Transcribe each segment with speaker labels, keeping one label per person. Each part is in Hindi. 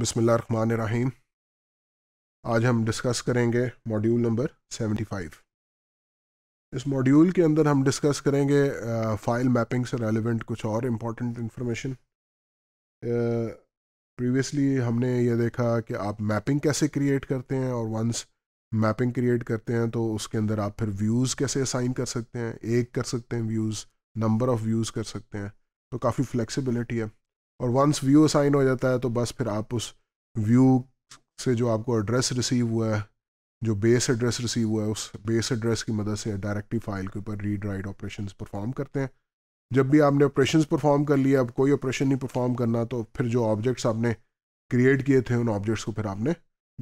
Speaker 1: बिसमिल्ल रहीम आज हम डिस्कस करेंगे मॉड्यूल नंबर 75 इस मॉड्यूल के अंदर हम डिस्कस करेंगे फ़ाइल मैपिंग से रेलिवेंट कुछ और इम्पॉर्टेंट इन्फॉर्मेशन प्रीवियसली हमने ये देखा कि आप मैपिंग कैसे क्रिएट करते हैं और वंस मैपिंग क्रिएट करते हैं तो उसके अंदर आप फिर व्यूज़ कैसे असाइन कर सकते हैं एक कर सकते हैं व्यूज़ नंबर ऑफ़ व्यूज़ कर सकते हैं तो काफ़ी फ्लेक्सिबिलिटी है और वंस व्यू असाइन हो जाता है तो बस फिर आप उस व्यू से जो आपको एड्रेस रिसीव हुआ है जो बेस एड्रेस रिसीव हुआ है उस बेस एड्रेस की मदद से डायरेक्टली फाइल के ऊपर रीड राइट ऑपरेशन परफॉर्म करते हैं जब भी आपने ऑपरेशन परफॉर्म कर लिए अब कोई ऑपरेशन नहीं परफॉर्म करना तो फिर जो ऑब्जेक्ट्स आपने क्रिएट किए थे उन ऑब्जेक्ट्स को फिर आपने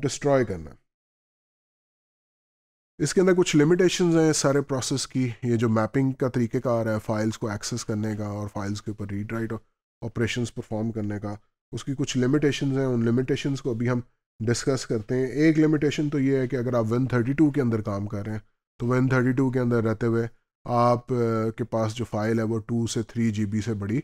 Speaker 1: डिस्ट्रॉय करना इसके अंदर कुछ लिमिटेशंस हैं सारे प्रोसेस की ये जो मैपिंग का रहा है फाइल्स को एक्सेस करने का और फाइल्स के ऊपर रीड राइट ऑपरेशन परफॉर्म करने का उसकी कुछ लिमिटेशंस हैं उन लिमिटेशंस को अभी हम डिस्कस करते हैं एक लिमिटेशन तो ये है कि अगर आप वन थर्टी टू के अंदर काम कर रहे हैं तो वन थर्टी टू के अंदर रहते हुए आप के पास जो फाइल है वो टू से थ्री जी बी से बड़ी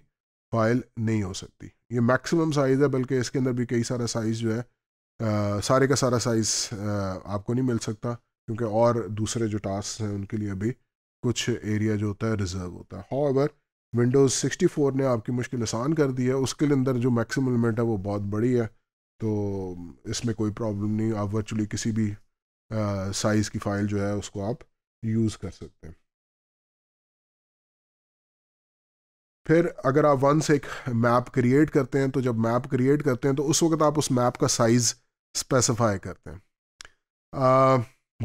Speaker 1: फाइल नहीं हो सकती ये मैक्सिमम साइज़ है बल्कि इसके अंदर भी कई सारा साइज़ जो है आ, सारे का सारा साइज़ आपको नहीं मिल सकता क्योंकि और दूसरे जो टास्क हैं उनके लिए भी कुछ एरिया जो होता है रिज़र्व होता है हाउ विंडोज़ 64 ने आपकी मुश्किल आसान कर दी है उसके अंदर जो मैक्सिमम लिमिट है वो बहुत बड़ी है तो इसमें कोई प्रॉब्लम नहीं आप वर्चुअली किसी भी साइज़ की फ़ाइल जो है उसको आप यूज़ कर सकते हैं फिर अगर आप वन से एक मैप क्रिएट करते हैं तो जब मैप क्रिएट करते हैं तो उस वक्त आप उस मैप का साइज़ स्पेसिफाई करते हैं आ,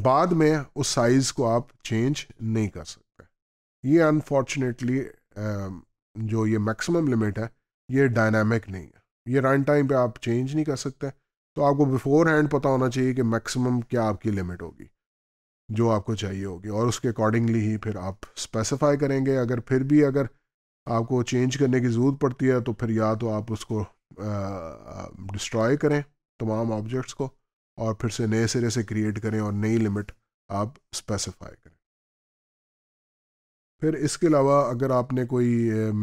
Speaker 1: बाद में उस साइज़ को आप चेंज नहीं कर सकते ये अनफॉर्चुनेटली Um, जो ये मैक्सिमम लिमिट है ये डायनामिक नहीं है ये रन टाइम पे आप चेंज नहीं कर सकते तो आपको बिफोर हैंड पता होना चाहिए कि मैक्सिमम क्या आपकी लिमिट होगी जो आपको चाहिए होगी और उसके अकॉर्डिंगली ही फिर आप स्पेसिफाई करेंगे अगर फिर भी अगर आपको चेंज करने की ज़रूरत पड़ती है तो फिर या तो आप उसको डिस्ट्रॉय करें तमाम ऑब्जेक्ट्स को और फिर से नए सिरे से क्रिएट करें और नई लिमिट आप स्पेसिफाई करें फिर इसके अलावा अगर आपने कोई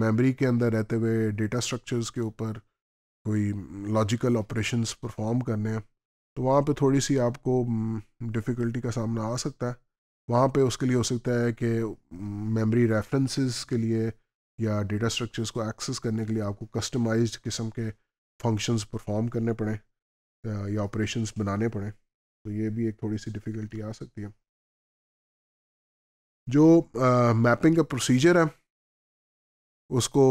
Speaker 1: मेमोरी के अंदर रहते हुए डेटा स्ट्रक्चर्स के ऊपर कोई लॉजिकल ऑपरेशंस परफॉर्म करने हैं तो वहाँ पे थोड़ी सी आपको डिफ़िकल्टी का सामना आ सकता है वहाँ पे उसके लिए हो सकता है कि मेमोरी रेफरेंसेस के लिए या डेटा स्ट्रक्चर्स को एक्सेस करने के लिए आपको कस्टमाइज्ड किस्म के फंक्शंस परफॉर्म करने पड़ें या ऑपरेशंस बनाने पड़ें तो ये भी एक थोड़ी सी डिफ़िकल्टी आ सकती है जो मैपिंग का प्रोसीजर है उसको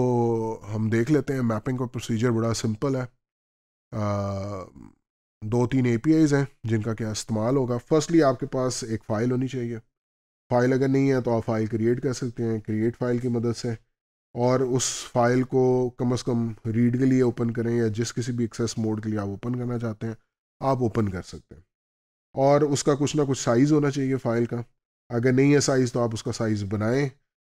Speaker 1: हम देख लेते हैं मैपिंग का प्रोसीजर बड़ा सिंपल है आ, दो तीन ए हैं जिनका क्या इस्तेमाल होगा फर्स्टली आपके पास एक फ़ाइल होनी चाहिए फ़ाइल अगर नहीं है तो आप फ़ाइल क्रिएट कर सकते हैं क्रिएट फ़ाइल की मदद से और उस फाइल को कम अज़ कम रीड के लिए ओपन करें या जिस किसी भी एक्सेस मोड के लिए आप ओपन करना चाहते हैं आप ओपन कर सकते हैं और उसका कुछ ना कुछ साइज़ होना चाहिए फ़ाइल का अगर नहीं है साइज़ तो आप उसका साइज़ बनाएं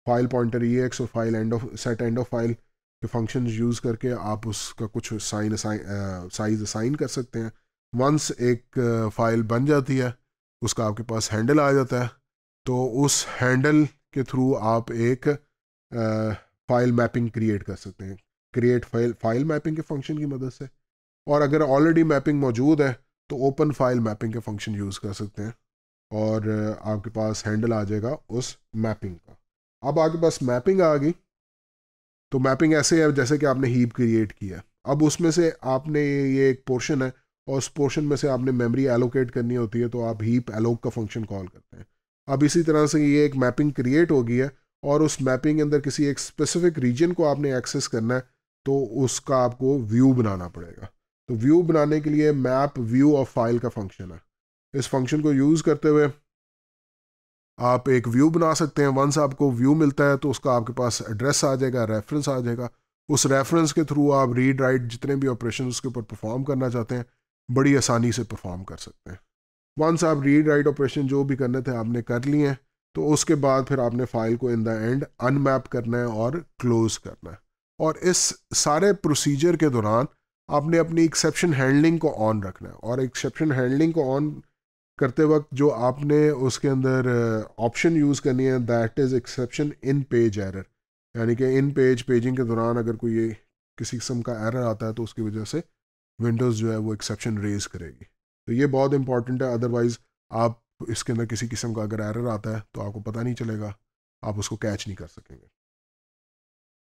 Speaker 1: फाइल पॉइंटर ई एक्स और file end of set end of file के फंक्शन यूज़ करके आप उसका कुछ साइन साइज असाइन कर सकते हैं वंस एक फाइल बन जाती है उसका आपके पास हैंडल आ जाता है तो उस हैंडल के थ्रू आप एक फाइल मैपिंग क्रिएट कर सकते हैं क्रिएट फाइल फाइल मैपिंग के फंक्शन की मदद से और अगर ऑलरेडी मैपिंग मौजूद है तो ओपन फाइल मैपिंग के फंक्शन यूज़ कर सकते हैं और आपके पास हैंडल आ जाएगा उस मैपिंग का अब आपके पास मैपिंग आ गई तो मैपिंग ऐसे है जैसे कि आपने हीप क्रिएट किया अब उसमें से आपने ये एक पोर्शन है और उस पोर्शन में से आपने मेमोरी एलोकेट करनी होती है तो आप हीप एलोक का फंक्शन कॉल करते हैं अब इसी तरह से ये एक मैपिंग क्रिएट होगी है और उस मैपिंग के अंदर किसी एक स्पेसिफिक रीजन को आपने एक्सेस करना है तो उसका आपको व्यू बनाना पड़ेगा तो व्यू बनाने के लिए मैप व्यू ऑफ फाइल का फंक्शन है इस फंक्शन को यूज़ करते हुए आप एक व्यू बना सकते हैं वंस आपको व्यू मिलता है तो उसका आपके पास एड्रेस आ जाएगा रेफरेंस आ जाएगा उस रेफरेंस के थ्रू आप रीड राइट जितने भी ऑपरेशन उसके ऊपर परफॉर्म करना चाहते हैं बड़ी आसानी से परफॉर्म कर सकते हैं वंस आप रीड राइट ऑपरेशन जो भी करने थे आपने कर लिए हैं तो उसके बाद फिर आपने फाइल को इन द एंड अनमैप करना है और क्लोज करना है और इस सारे प्रोसीजर के दौरान आपने अपनी एक्सेप्शन हैंडलिंग को ऑन रखना है और एक्सेप्शन हैंडलिंग को ऑन करते वक्त जो आपने उसके अंदर ऑप्शन यूज़ करनी है that is exception in page error यानी कि इन पेज पेजिंग के दौरान अगर कोई किसी किस्म का एरर आता है तो उसकी वजह से विंडोज़ जो है वो एक्सेप्शन रेज करेगी तो ये बहुत इंपॉर्टेंट है अदरवाइज़ आप इसके अंदर किसी किस्म का अगर एरर आता है तो आपको पता नहीं चलेगा आप उसको कैच नहीं कर सकेंगे